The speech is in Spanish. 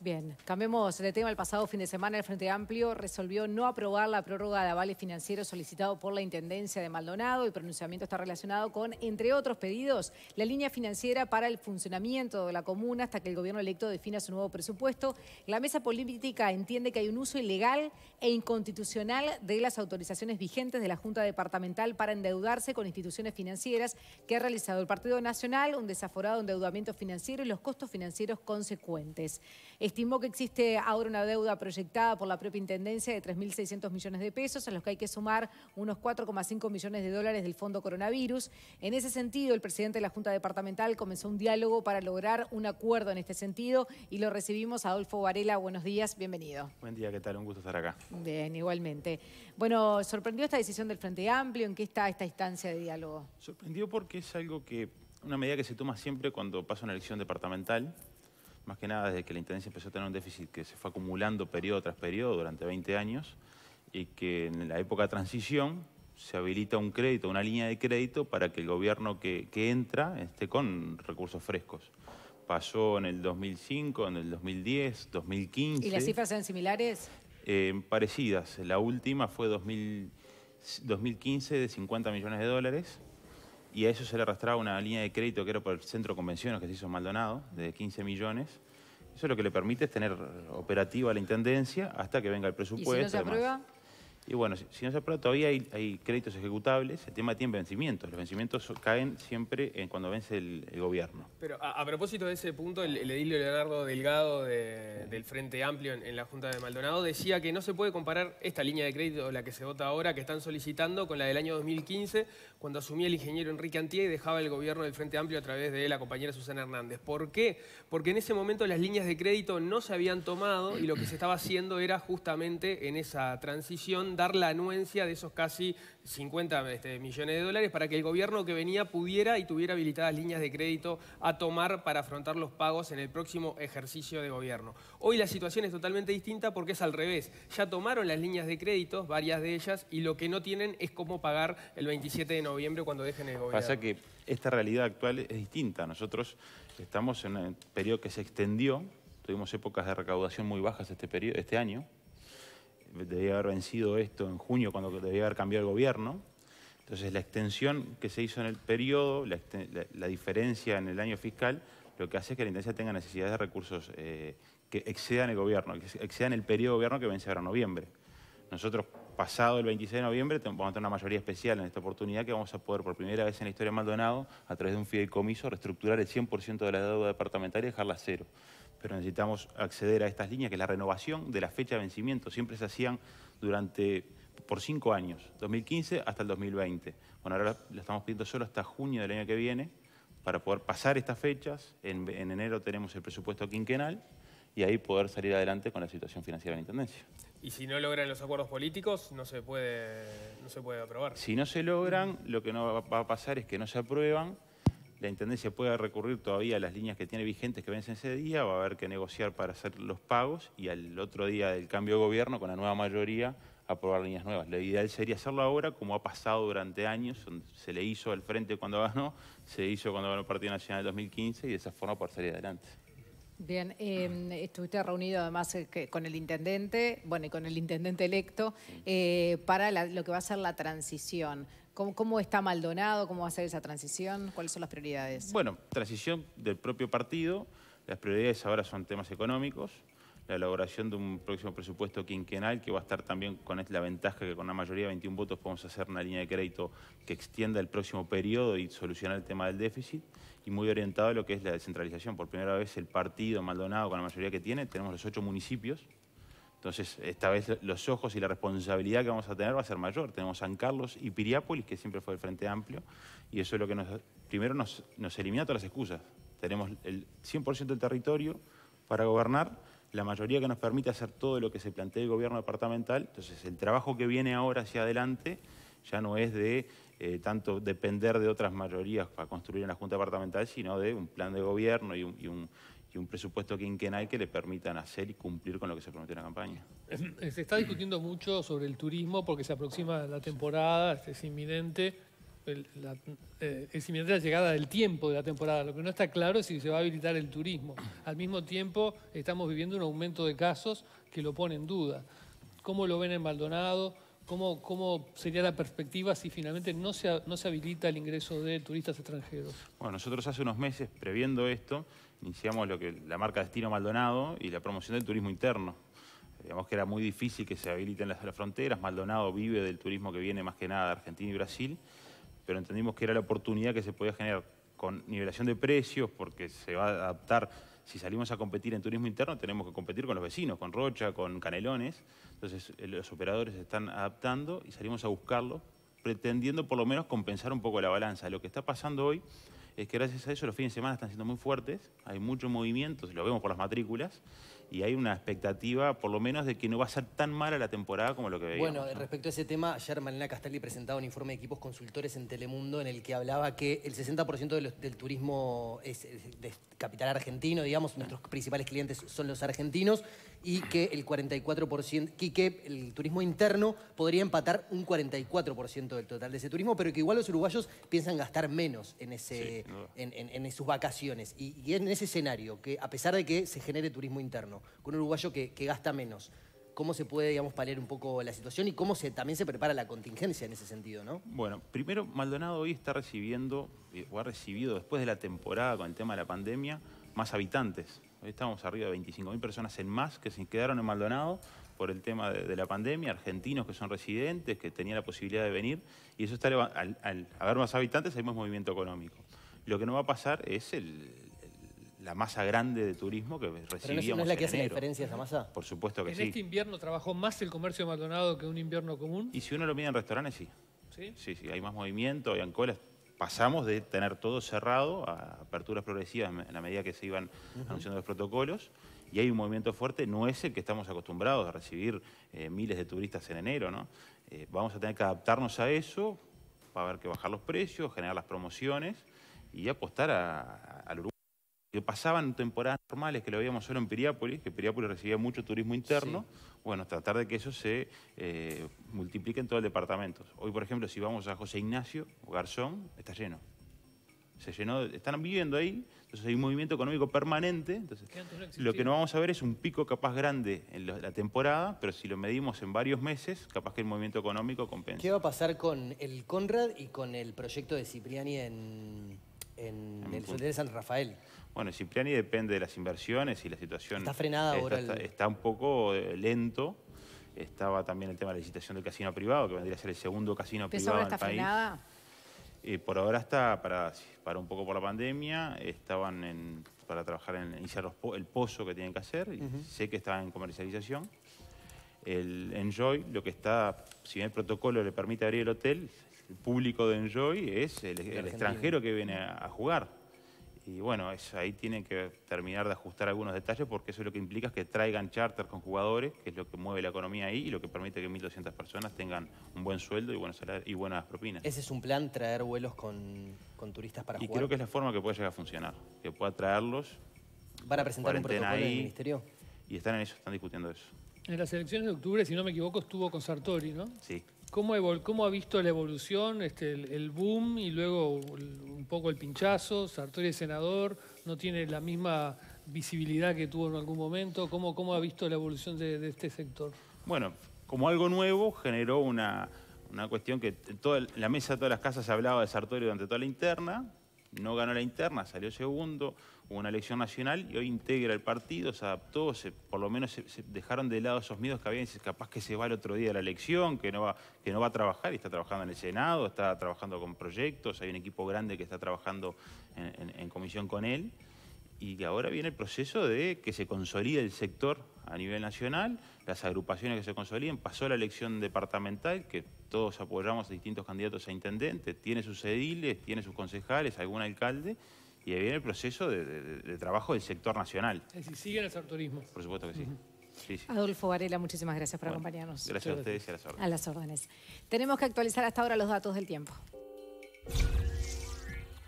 Bien, cambiemos de tema. El pasado fin de semana el Frente Amplio resolvió no aprobar la prórroga de avales financieros solicitado por la Intendencia de Maldonado. El pronunciamiento está relacionado con, entre otros pedidos, la línea financiera para el funcionamiento de la comuna hasta que el gobierno electo defina su nuevo presupuesto. La mesa política entiende que hay un uso ilegal e inconstitucional de las autorizaciones vigentes de la Junta Departamental para endeudarse con instituciones financieras que ha realizado el Partido Nacional, un desaforado endeudamiento financiero y los costos financieros consecuentes. Estimó que existe ahora una deuda proyectada por la propia Intendencia de 3.600 millones de pesos, a los que hay que sumar unos 4,5 millones de dólares del Fondo Coronavirus. En ese sentido, el presidente de la Junta Departamental comenzó un diálogo para lograr un acuerdo en este sentido y lo recibimos Adolfo Varela. Buenos días, bienvenido. Buen día, ¿qué tal? Un gusto estar acá. Bien, igualmente. Bueno, ¿sorprendió esta decisión del Frente Amplio? ¿En qué está esta instancia de diálogo? Sorprendió porque es algo que, una medida que se toma siempre cuando pasa una elección departamental, más que nada desde que la Intendencia empezó a tener un déficit que se fue acumulando periodo tras periodo durante 20 años y que en la época de transición se habilita un crédito, una línea de crédito para que el gobierno que, entra esté con recursos frescos. Pasó en el 2005, en el 2010, 2015. ¿Y las cifras eran similares? Eh, parecidas. La última fue 2000, 2015 de 50 millones de dólares y a eso se le arrastraba una línea de crédito que era por el centro convencional convenciones que se hizo Maldonado, de 15 millones, eso lo que le permite es tener operativa la Intendencia hasta que venga el presupuesto. Y bueno, si, no se aprueba todavía hay, créditos ejecutables, el tema tiene vencimientos. Los vencimientos caen siempre en cuando vence el, gobierno. Pero a, propósito de ese punto, el, edilio Leonardo Delgado del Frente Amplio en, la Junta de Maldonado decía que no se puede comparar esta línea de crédito, la que se vota ahora, que están solicitando, con la del año 2015, cuando asumía el ingeniero Enrique Antía y dejaba el gobierno del Frente Amplio a través de la compañera Susana Hernández. ¿Por qué? Porque en ese momento las líneas de crédito no se habían tomado y lo que se estaba haciendo era justamente en esa transición dar la anuencia de esos casi 50 este, millones de dólares para que el gobierno que venía pudiera y tuviera habilitadas líneas de crédito a tomar para afrontar los pagos en el próximo ejercicio de gobierno. Hoy la situación es totalmente distinta porque es al revés. Ya tomaron las líneas de crédito, varias de ellas, y lo que no tienen es cómo pagar el 27 de noviembre cuando dejen el gobierno. Pasa que esta realidad actual es distinta. Nosotros estamos en un periodo que se extendió, tuvimos épocas de recaudación muy bajas este, este año, debía haber vencido esto en junio cuando debía haber cambiado el gobierno. Entonces la extensión que se hizo en el periodo, la, diferencia en el año fiscal, lo que hace es que la Intendencia tenga necesidades de recursos eh, que excedan el gobierno, que excedan el periodo de gobierno que vence ahora en noviembre. Nosotros, pasado el 26 de noviembre, vamos a tener una mayoría especial en esta oportunidad que vamos a poder, por primera vez en la historia de Maldonado, a través de un fideicomiso, reestructurar el 100% de la deuda departamental y dejarla a cero pero necesitamos acceder a estas líneas, que es la renovación de la fecha de vencimiento. Siempre se hacían durante por cinco años, 2015 hasta el 2020. Bueno, ahora lo estamos pidiendo solo hasta junio del año que viene para poder pasar estas fechas. En, enero tenemos el presupuesto quinquenal y ahí poder salir adelante con la situación financiera de la Intendencia. Y si no logran los acuerdos políticos, no se puede, no se puede aprobar. Si no se logran, lo que no va a pasar es que no se aprueban la Intendencia puede recurrir todavía a las líneas que tiene vigentes que vencen ese día, va a haber que negociar para hacer los pagos y al otro día del cambio de gobierno, con la nueva mayoría, aprobar líneas nuevas. Lo ideal sería hacerlo ahora, como ha pasado durante años, se le hizo al frente cuando ganó, se hizo cuando ganó el Partido Nacional en 2015 y de esa forma por salir adelante. Bien, em, estuviste reunido además eh, con el intendente, bueno, y con el intendente electo, eh, para lo que va a ser la transición. ¿Cómo, está Maldonado? ¿Cómo va a ser esa transición? ¿Cuáles son las prioridades? Bueno, transición del propio partido. Las prioridades ahora son temas económicos. La elaboración de un próximo presupuesto quinquenal que va a estar también con la ventaja que con una mayoría de 21 votos podemos hacer una línea de crédito que extienda el próximo periodo y solucionar el tema del déficit. Y muy orientado a lo que es la descentralización. Por primera vez el partido Maldonado, con la mayoría que tiene, tenemos los ocho municipios entonces, esta vez los ojos y la responsabilidad que vamos a tener va a ser mayor. Tenemos San Carlos y Piriápolis, que siempre fue el Frente Amplio, y eso es lo que nos, primero nos, elimina todas las excusas. Tenemos el 100% del territorio para gobernar, la mayoría que nos permite hacer todo lo que se plantea el gobierno departamental. Entonces, el trabajo que viene ahora hacia adelante ya no es de eh, tanto depender de otras mayorías para construir en la Junta Departamental, sino de un plan de gobierno y un un presupuesto quinquenal que le permitan hacer y cumplir con lo que se prometió en la campaña. Eh, se está discutiendo mucho sobre el turismo porque se aproxima la temporada, este, es inminente, eh, es inminente la llegada del tiempo de la temporada. Lo que no está claro es si se va a habilitar el turismo. Al mismo tiempo estamos viviendo un aumento de casos que lo pone en duda. ¿Cómo lo ven en Maldonado? ¿Cómo, sería la perspectiva si finalmente no se, no se habilita el ingreso de turistas extranjeros? Bueno, nosotros hace unos meses, previendo esto, iniciamos lo que la marca Destino Maldonado y la promoción del turismo interno. Eh, digamos que era muy difícil que se habiliten las fronteras. Maldonado vive del turismo que viene más que nada de Argentina y Brasil, pero entendimos que era la oportunidad que se podía generar con nivelación de precios, porque se va a adaptar si salimos a competir en turismo interno, tenemos que competir con los vecinos, con Rocha, con Canelones. Entonces, eh, los operadores se están adaptando y salimos a buscarlo, pretendiendo por lo menos compensar un poco la balanza. Lo que está pasando hoy es que gracias a eso los fines de semana están siendo muy fuertes, hay mucho movimiento, lo vemos por las matrículas, y hay una expectativa, por lo menos, de que no va a ser tan mala la temporada como lo que veíamos. Bueno, respecto a ese tema, ayer Malena Castelli presentaba un informe de equipos consultores en Telemundo en el que hablaba que el 60% del turismo es, capital argentino, digamos, nuestros principales clientes son los argentinos, y que el 44%, y que el turismo interno podría empatar un 44% del total de ese turismo, pero que igual los uruguayos piensan gastar menos en ese, en, sus vacaciones. Y, en ese escenario, que a pesar de que se genere turismo interno, con un uruguayo que, gasta menos, cómo se puede, digamos, paliar un poco la situación y cómo se, también se prepara la contingencia en ese sentido, ¿no? Bueno, primero, Maldonado hoy está recibiendo, eh, o ha recibido después de la temporada con el tema de la pandemia, más habitantes. Hoy estamos arriba de 25.000 personas en más que se quedaron en Maldonado por el tema de, la pandemia, argentinos que son residentes, que tenían la posibilidad de venir, y eso está, al, al haber más habitantes hay más movimiento económico. Lo que no va a pasar es la masa grande de turismo que recibíamos Pero no, es la que hace la diferencia esa masa? Por supuesto que sí. ¿En este invierno trabajó más el comercio de Maldonado que un invierno común? Y si uno lo mira en restaurantes, sí. ¿Sí? Sí, hay más movimiento, hay ancolas. Pasamos de tener todo cerrado a aperturas progresivas en la medida que se iban anunciando los protocolos y hay un movimiento fuerte, no es el que estamos acostumbrados a recibir eh, miles de turistas en enero, ¿no? Eh, vamos a tener que adaptarnos a eso, para a haber que bajar los precios, generar las promociones y apostar al Uruguay. Que pasaban temporadas normales que lo habíamos solo en Periápolis... que Piriápolis recibía mucho turismo interno, bueno, tratar de que eso se eh, multiplique en todo el departamento. Hoy, por ejemplo, si vamos a José Ignacio Garzón, está lleno. Se llenó, están viviendo ahí, entonces hay un movimiento económico permanente. Entonces, lo que no vamos a ver es un pico capaz grande en la temporada, pero si lo medimos en varios meses, capaz que el movimiento económico compensa. ¿Qué va a pasar con el Conrad y con el proyecto de Cipriani en, en, el el de San Rafael. Bueno, Cipriani depende de las inversiones y la situación... Está frenada ahora. Está, un poco eh, lento. Estaba también el tema de la licitación del casino privado, que vendría a ser el segundo casino privado ahora país. Frenada? Eh, por ahora está para, para un poco por la pandemia. Estaban para trabajar en iniciar el pozo que tienen que hacer. Sé que está en comercialización. El Enjoy, lo que está, si bien el protocolo le permite abrir el hotel, el público de Enjoy es el, extranjero que viene a, jugar. Y bueno, ahí tienen que terminar de ajustar algunos detalles porque eso es lo que implica es que traigan charter con jugadores, que es lo que mueve la economía ahí y lo que permite que 1.200 personas tengan un buen sueldo y, buenas propinas. ¿Ese es un plan, traer vuelos con, turistas para jugar? Y creo que es la forma que puede llegar a funcionar, que pueda traerlos. ¿Van a presentar un protocolo ministerio? Y están en eso, están discutiendo eso. En las elecciones de octubre, si no me equivoco, estuvo con Sartori, ¿no? Sí. ¿Cómo, ha visto la evolución, este, el, boom y luego un poco el pinchazo? Sartori es senador, no tiene la misma visibilidad que tuvo en algún momento. ¿Cómo, cómo ha visto la evolución de, este sector? Bueno, como algo nuevo, generó una, una cuestión que toda la mesa de todas las casas se hablaba de Sartori durante toda la interna. No ganó la interna, salió segundo una elección nacional y hoy integra el partido, se adaptó, se, por lo menos se, dejaron de lado esos miedos que habían, capaz que se va el otro día de la elección, que no, va, que no va a trabajar y está trabajando en el Senado, está trabajando con proyectos, hay un equipo grande que está trabajando en, comisión con él y ahora viene el proceso de que se consolide el sector a nivel nacional, las agrupaciones que se consoliden, pasó la elección departamental, que todos apoyamos a distintos candidatos a intendente, tiene sus ediles, tiene sus concejales, algún alcalde, y ahí viene el proceso de, trabajo del sector nacional. Es eh, decir, siguen el Por supuesto que sí. Adolfo Varela, muchísimas gracias por acompañarnos. Gracias a ustedes y a las órdenes. A las órdenes. Tenemos que actualizar hasta ahora los datos del tiempo.